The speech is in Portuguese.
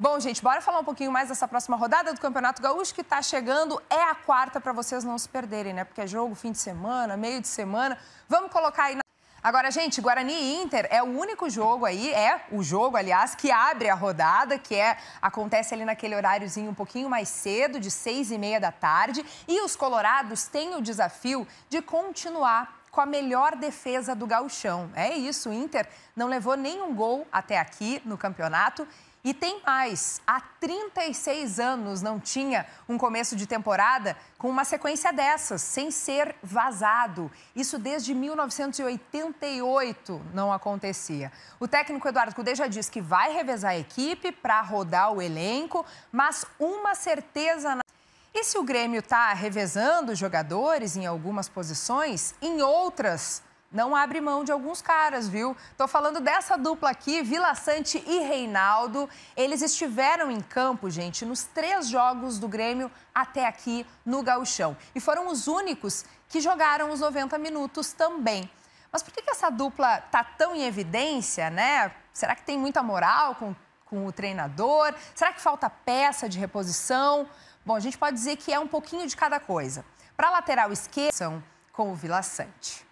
Bom, gente, bora falar um pouquinho mais dessa próxima rodada do Campeonato Gaúcho que está chegando. É a quarta para vocês não se perderem, né? Porque é jogo fim de semana, meio de semana. Vamos colocar aí na... Agora, gente, Guarani e Inter é o único jogo aí, é o jogo, aliás, que abre a rodada, que é acontece ali naquele horáriozinho um pouquinho mais cedo, de seis e meia da tarde. E os colorados têm o desafio de continuar com a melhor defesa do gauchão. É isso, o Inter não levou nenhum gol até aqui no campeonato. E tem mais, há 36 anos não tinha um começo de temporada com uma sequência dessas, sem ser vazado. Isso desde 1988 não acontecia. O técnico Eduardo Cudê já disse que vai revezar a equipe para rodar o elenco, mas uma certeza na e se o Grêmio está revezando jogadores em algumas posições, em outras não abre mão de alguns caras, viu? Tô falando dessa dupla aqui, Vila Sante e Reinaldo. Eles estiveram em campo, gente, nos três jogos do Grêmio até aqui no Gauchão. E foram os únicos que jogaram os 90 minutos também. Mas por que, que essa dupla tá tão em evidência, né? Será que tem muita moral com, com o treinador? Será que falta peça de reposição? Bom, a gente pode dizer que é um pouquinho de cada coisa. Para a lateral esquerda, com o Vila Sante.